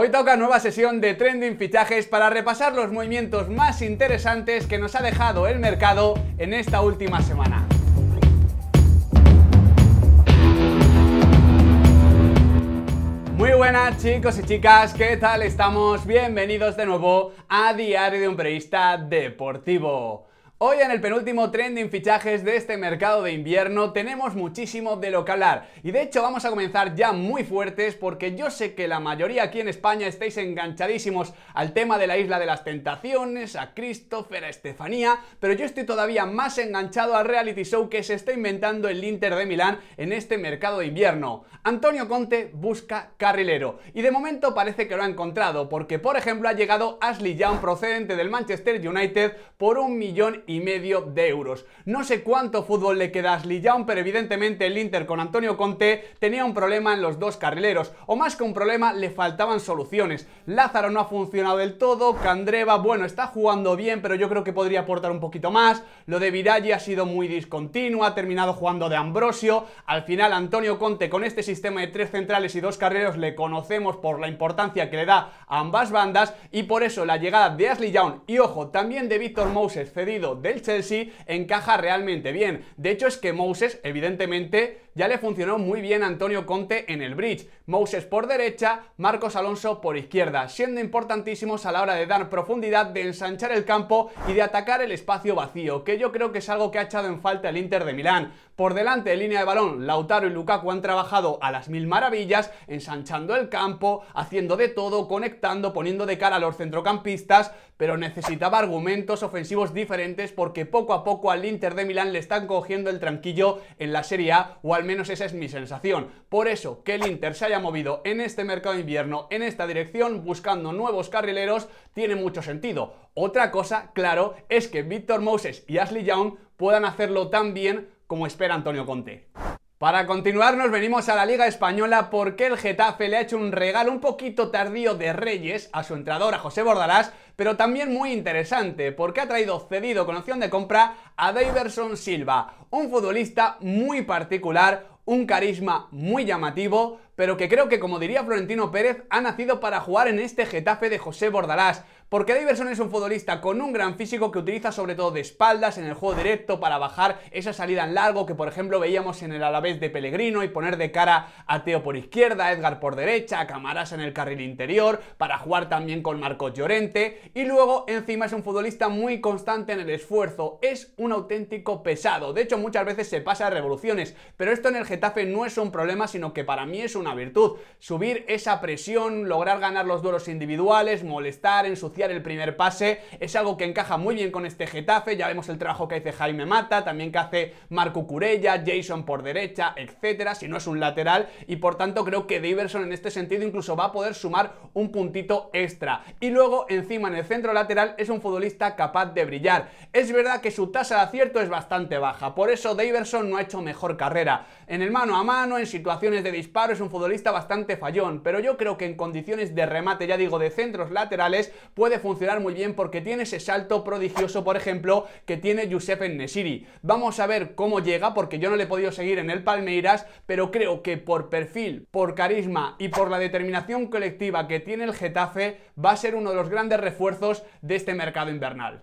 Hoy toca nueva sesión de Trending Fichajes para repasar los movimientos más interesantes que nos ha dejado el mercado en esta última semana. Muy buenas chicos y chicas, ¿qué tal estamos? Bienvenidos de nuevo a Diario de un Periodista Deportivo. Hoy en el penúltimo trending fichajes de este mercado de invierno tenemos muchísimo de lo que hablar y de hecho vamos a comenzar ya muy fuertes porque yo sé que la mayoría aquí en España estáis enganchadísimos al tema de la isla de las tentaciones, a Christopher, a Estefanía, pero yo estoy todavía más enganchado al reality show que se está inventando el Inter de Milán en este mercado de invierno. Antonio Conte busca carrilero y de momento parece que lo ha encontrado porque por ejemplo ha llegado Ashley Young procedente del Manchester United por un millón y medio de euros. No sé cuánto fútbol le queda a Ashley Young, pero evidentemente el Inter con Antonio Conte tenía un problema en los dos carrileros, o más que un problema, le faltaban soluciones. Lázaro no ha funcionado del todo, Candreva, bueno, está jugando bien, pero yo creo que podría aportar un poquito más. Lo de Viraggi ha sido muy discontinuo, ha terminado jugando de Ambrosio. Al final, Antonio Conte, con este sistema de tres centrales y dos carrileros, le conocemos por la importancia que le da a ambas bandas, y por eso la llegada de Ashley Young y ojo, también de Víctor Moses, cedido del Chelsea encaja realmente bien. De hecho es que Moses, evidentemente, ya le funcionó muy bien a Antonio Conte en el bridge. Moses por derecha, Marcos Alonso por izquierda, siendo importantísimos a la hora de dar profundidad, de ensanchar el campo y de atacar el espacio vacío, que yo creo que es algo que ha echado en falta el Inter de Milán. Por delante de línea de balón, Lautaro y Lukaku han trabajado a las mil maravillas, ensanchando el campo, haciendo de todo, conectando, poniendo de cara a los centrocampistas, pero necesitaba argumentos ofensivos diferentes porque poco a poco al Inter de Milán le están cogiendo el tranquillo en la Serie A, o al menos esa es mi sensación. Por eso, que el Inter se haya movido en este mercado de invierno, en esta dirección, buscando nuevos carrileros, tiene mucho sentido. Otra cosa, claro, es que Víctor Moses y Ashley Young puedan hacerlo tan bien como espera Antonio Conte. Para continuar nos venimos a la Liga Española porque el Getafe le ha hecho un regalo un poquito tardío de Reyes a su entrador, a José Bordalás, pero también muy interesante porque ha traído cedido con opción de compra a Daverson Silva, un futbolista muy particular, un carisma muy llamativo, pero que creo que, como diría Florentino Pérez, ha nacido para jugar en este Getafe de José Bordalás. Porque Diverson es un futbolista con un gran físico que utiliza sobre todo de espaldas en el juego directo para bajar esa salida en largo que por ejemplo veíamos en el Alavés de Pellegrino y poner de cara a Teo por izquierda, a Edgar por derecha, a Camarasa en el carril interior, para jugar también con Marcos Llorente y luego encima es un futbolista muy constante en el esfuerzo, es un auténtico pesado, de hecho muchas veces se pasa a revoluciones, pero esto en el Getafe no es un problema sino que para mí es una virtud, subir esa presión, lograr ganar los duelos individuales, molestar, en su el primer pase. Es algo que encaja muy bien con este Getafe. Ya vemos el trabajo que hace Jaime Mata, también que hace Marco Curella, Jason por derecha, etcétera, si no es un lateral. Y por tanto, creo que Daverson en este sentido incluso va a poder sumar un puntito extra. Y luego, encima en el centro lateral, es un futbolista capaz de brillar. Es verdad que su tasa de acierto es bastante baja, por eso Daverson no ha hecho mejor carrera. En el mano a mano, en situaciones de disparo, es un futbolista bastante fallón, pero yo creo que en condiciones de remate, ya digo, de centros laterales, puede puede funcionar muy bien porque tiene ese salto prodigioso, por ejemplo, que tiene Giuseppe Nesiri. Vamos a ver cómo llega, porque yo no le he podido seguir en el Palmeiras, pero creo que por perfil, por carisma y por la determinación colectiva que tiene el Getafe, va a ser uno de los grandes refuerzos de este mercado invernal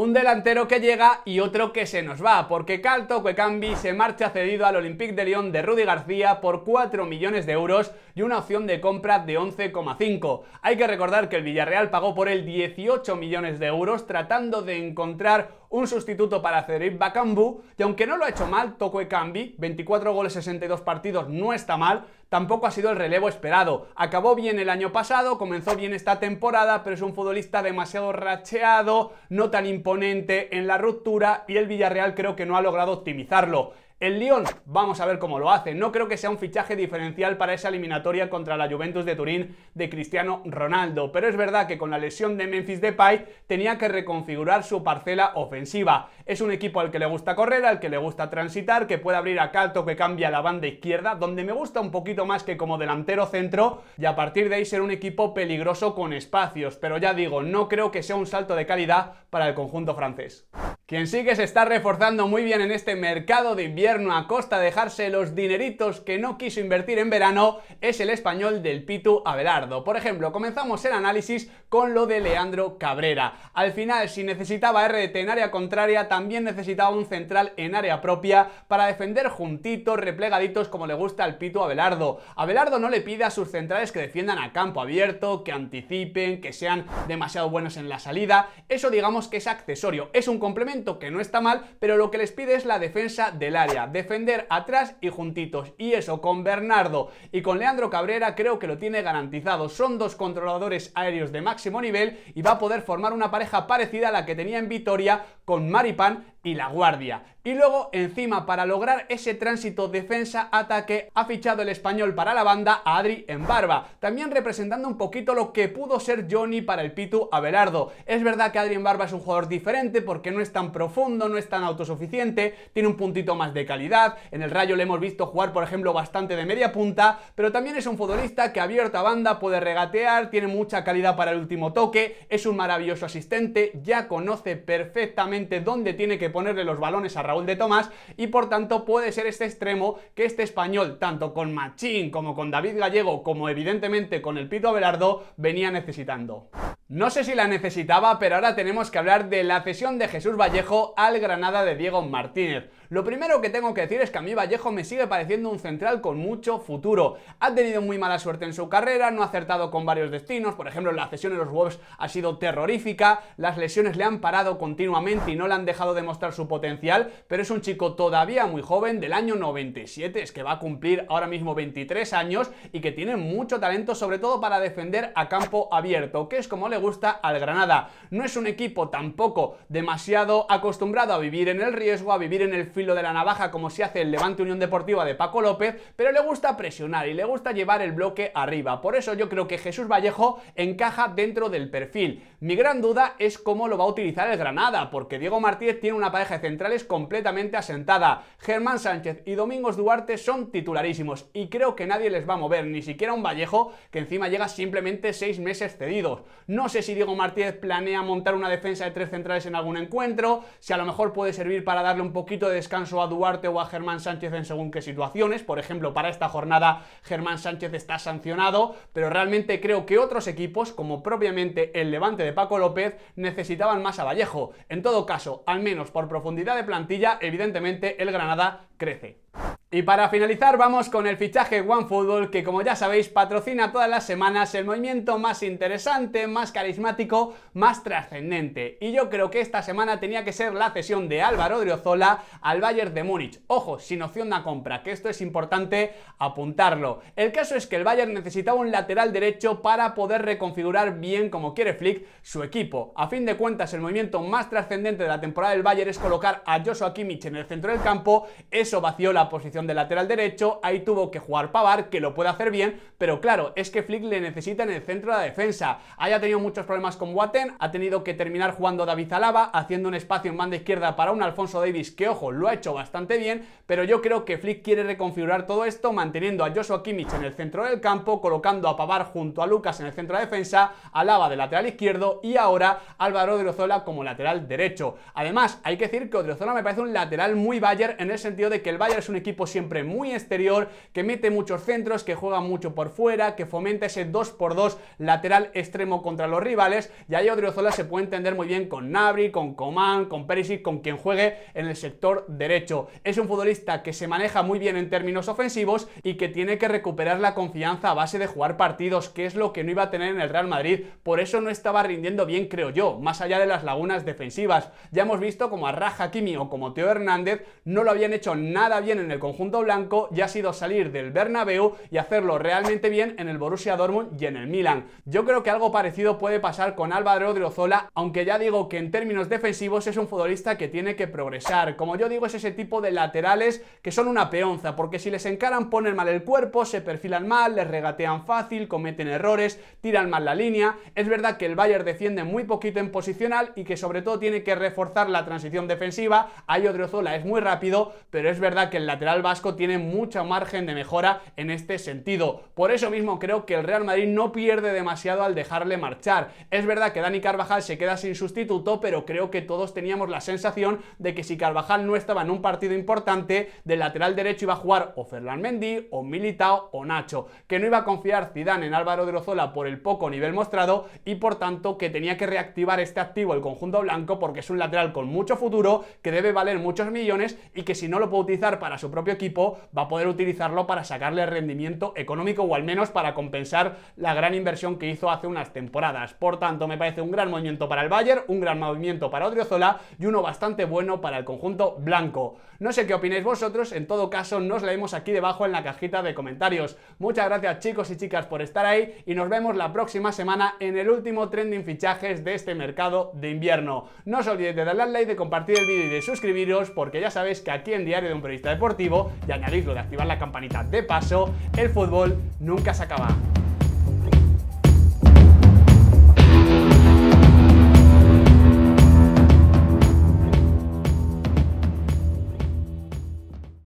un delantero que llega y otro que se nos va, porque Calto Cambi se marcha cedido al Olympique de Lyon de Rudy García por 4 millones de euros y una opción de compra de 11,5. Hay que recordar que el Villarreal pagó por él 18 millones de euros tratando de encontrar un sustituto para Cedric Bakambu, y aunque no lo ha hecho mal, toque Cambi 24 goles 62 partidos, no está mal, tampoco ha sido el relevo esperado. Acabó bien el año pasado, comenzó bien esta temporada, pero es un futbolista demasiado racheado, no tan importante en la ruptura y el Villarreal creo que no ha logrado optimizarlo. El Lyon, vamos a ver cómo lo hace. No creo que sea un fichaje diferencial para esa eliminatoria contra la Juventus de Turín de Cristiano Ronaldo, pero es verdad que con la lesión de Memphis Depay tenía que reconfigurar su parcela ofensiva. Es un equipo al que le gusta correr, al que le gusta transitar, que puede abrir a Calto que cambia la banda izquierda, donde me gusta un poquito más que como delantero centro y a partir de ahí ser un equipo peligroso con espacios, pero ya digo, no creo que sea un salto de calidad para el conjunto francés. Quien sí que se está reforzando muy bien en este mercado de invierno a costa de dejarse los dineritos que no quiso invertir en verano es el español del Pitu Abelardo. Por ejemplo, comenzamos el análisis con lo de Leandro Cabrera. Al final, si necesitaba RDT en área contraria, también necesitaba un central en área propia para defender juntitos, replegaditos como le gusta al Pitu Abelardo. Abelardo no le pide a sus centrales que defiendan a campo abierto, que anticipen, que sean demasiado buenos en la salida. Eso digamos que es accesorio, es un complemento que no está mal, pero lo que les pide es la defensa del área, defender atrás y juntitos. Y eso con Bernardo y con Leandro Cabrera creo que lo tiene garantizado. Son dos controladores aéreos de máximo nivel y va a poder formar una pareja parecida a la que tenía en Vitoria con maripan y la guardia. Y luego, encima, para lograr ese tránsito defensa-ataque, ha fichado el español para la banda a Adri barba también representando un poquito lo que pudo ser Johnny para el Pitu Abelardo. Es verdad que Adri barba es un jugador diferente porque no es tan profundo, no es tan autosuficiente, tiene un puntito más de calidad, en el Rayo le hemos visto jugar, por ejemplo, bastante de media punta, pero también es un futbolista que abierta banda, puede regatear, tiene mucha calidad para el último toque, es un maravilloso asistente, ya conoce perfectamente dónde tiene que poner ponerle los balones a Raúl de Tomás y por tanto puede ser este extremo que este español, tanto con Machín como con David Gallego, como evidentemente con el Pito Abelardo, venía necesitando. No sé si la necesitaba, pero ahora tenemos que hablar de la cesión de Jesús Vallejo al Granada de Diego Martínez. Lo primero que tengo que decir es que a mí Vallejo me sigue pareciendo un central con mucho futuro. Ha tenido muy mala suerte en su carrera, no ha acertado con varios destinos, por ejemplo la cesión en los Wolves ha sido terrorífica, las lesiones le han parado continuamente y no le han dejado demostrar su potencial, pero es un chico todavía muy joven del año 97, es que va a cumplir ahora mismo 23 años y que tiene mucho talento sobre todo para defender a campo abierto, que es como le gusta al Granada. No es un equipo tampoco demasiado acostumbrado a vivir en el riesgo, a vivir en el filo de la navaja como si hace el Levante Unión Deportiva de Paco López, pero le gusta presionar y le gusta llevar el bloque arriba. Por eso yo creo que Jesús Vallejo encaja dentro del perfil. Mi gran duda es cómo lo va a utilizar el Granada, porque Diego Martínez tiene una pareja de centrales completamente asentada. Germán Sánchez y Domingos Duarte son titularísimos y creo que nadie les va a mover, ni siquiera un Vallejo que encima llega simplemente seis meses cedidos. No sé si Diego Martínez planea montar una defensa de tres centrales en algún encuentro, si a lo mejor puede servir para darle un poquito de descanso a Duarte o a Germán Sánchez en según qué situaciones. Por ejemplo, para esta jornada Germán Sánchez está sancionado, pero realmente creo que otros equipos, como propiamente el Levante de Paco López, necesitaban más a Vallejo. En todo caso, al menos por profundidad de plantilla, evidentemente el Granada crece. Y para finalizar vamos con el fichaje OneFootball que como ya sabéis patrocina todas las semanas el movimiento más interesante, más carismático, más trascendente. Y yo creo que esta semana tenía que ser la cesión de Álvaro Driozola al Bayern de Múnich. Ojo, sin opción de compra, que esto es importante apuntarlo. El caso es que el Bayern necesitaba un lateral derecho para poder reconfigurar bien como quiere Flick su equipo. A fin de cuentas el movimiento más trascendente de la temporada del Bayern es colocar a Joshua Kimmich en el centro del campo, eso vació la posición de lateral derecho, ahí tuvo que jugar Pavar, que lo puede hacer bien, pero claro, es que Flick le necesita en el centro de la defensa. Haya tenido muchos problemas con Watten, ha tenido que terminar jugando David Alaba, haciendo un espacio en banda izquierda para un Alfonso Davis, que ojo, lo ha hecho bastante bien, pero yo creo que Flick quiere reconfigurar todo esto manteniendo a Joshua Kimmich en el centro del campo, colocando a Pavar junto a Lucas en el centro de la defensa, Alaba de lateral izquierdo y ahora Álvaro de Ozola como lateral derecho. Además, hay que decir que Odriozola me parece un lateral muy Bayern en el sentido de que el Bayern es un equipo siempre muy exterior, que mete muchos centros, que juega mucho por fuera, que fomenta ese 2x2 lateral extremo contra los rivales. Y ahí Odriozola se puede entender muy bien con Nabri, con Coman, con Perisic, con quien juegue en el sector derecho. Es un futbolista que se maneja muy bien en términos ofensivos y que tiene que recuperar la confianza a base de jugar partidos, que es lo que no iba a tener en el Real Madrid. Por eso no estaba rindiendo bien, creo yo, más allá de las lagunas defensivas. Ya hemos visto como a Raja Kimi o como Teo Hernández no lo habían hecho nada bien en el conjunto Junto blanco ya ha sido salir del Bernabéu y hacerlo realmente bien en el Borussia Dortmund y en el Milan. Yo creo que algo parecido puede pasar con Álvaro Ozola, aunque ya digo que en términos defensivos es un futbolista que tiene que progresar. Como yo digo, es ese tipo de laterales que son una peonza, porque si les encaran ponen mal el cuerpo, se perfilan mal, les regatean fácil, cometen errores, tiran mal la línea. Es verdad que el Bayern defiende muy poquito en posicional y que sobre todo tiene que reforzar la transición defensiva. Ayo Odriozola es muy rápido, pero es verdad que el lateral vasco tiene mucha margen de mejora en este sentido. Por eso mismo creo que el Real Madrid no pierde demasiado al dejarle marchar. Es verdad que Dani Carvajal se queda sin sustituto, pero creo que todos teníamos la sensación de que si Carvajal no estaba en un partido importante, del lateral derecho iba a jugar o Ferland Mendy, o Militao, o Nacho. Que no iba a confiar Zidane en Álvaro de por el poco nivel mostrado y por tanto que tenía que reactivar este activo el conjunto blanco porque es un lateral con mucho futuro, que debe valer muchos millones y que si no lo puede utilizar para su propio equipo va a poder utilizarlo para sacarle rendimiento económico o al menos para compensar la gran inversión que hizo hace unas temporadas. Por tanto, me parece un gran movimiento para el Bayern, un gran movimiento para Odriozola y uno bastante bueno para el conjunto blanco. No sé qué opináis vosotros, en todo caso nos leemos aquí debajo en la cajita de comentarios. Muchas gracias chicos y chicas por estar ahí y nos vemos la próxima semana en el último trending fichajes de este mercado de invierno. No os olvidéis de darle al like, de compartir el vídeo y de suscribiros porque ya sabéis que aquí en Diario de un Periodista Deportivo y añadirlo de activar la campanita de paso, el fútbol nunca se acaba.